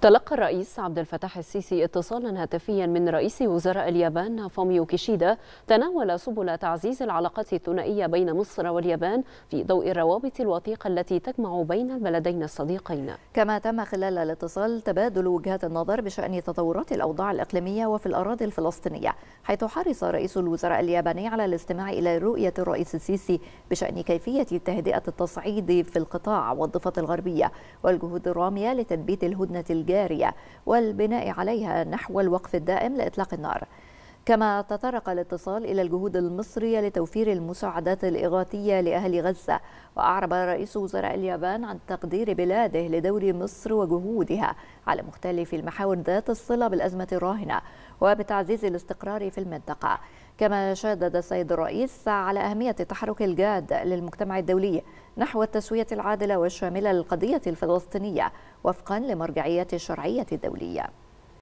تلقى الرئيس عبد الفتاح السيسي اتصالا هاتفيا من رئيس وزراء اليابان فوميو كيشيدا تناول سبل تعزيز العلاقات الثنائية بين مصر واليابان في ضوء الروابط الوثيقة التي تجمع بين البلدين الصديقين كما تم خلال الاتصال تبادل وجهات النظر بشأن تطورات الأوضاع الإقليمية وفي الأراضي الفلسطينية حيث حرص رئيس الوزراء الياباني على الاستماع إلى رؤية الرئيس السيسي بشأن كيفية تهدئة التصعيد في القطاع والضفة الغربية والجهود الرامية لتثبيت الهدنة الجديدة الجارية والبناء عليها نحو الوقف الدائم لإطلاق النار كما تطرق الاتصال إلى الجهود المصرية لتوفير المساعدات الإغاثية لأهل غزة وأعرب رئيس وزراء اليابان عن تقدير بلاده لدور مصر وجهودها على مختلف المحاور ذات الصلة بالأزمة الراهنة وبتعزيز الاستقرار في المنطقة كما شدد السيد الرئيس على أهمية التحرك الجاد للمجتمع الدولي نحو التسوية العادلة والشاملة للقضية الفلسطينية وفقا لمرجعية الشرعية الدولية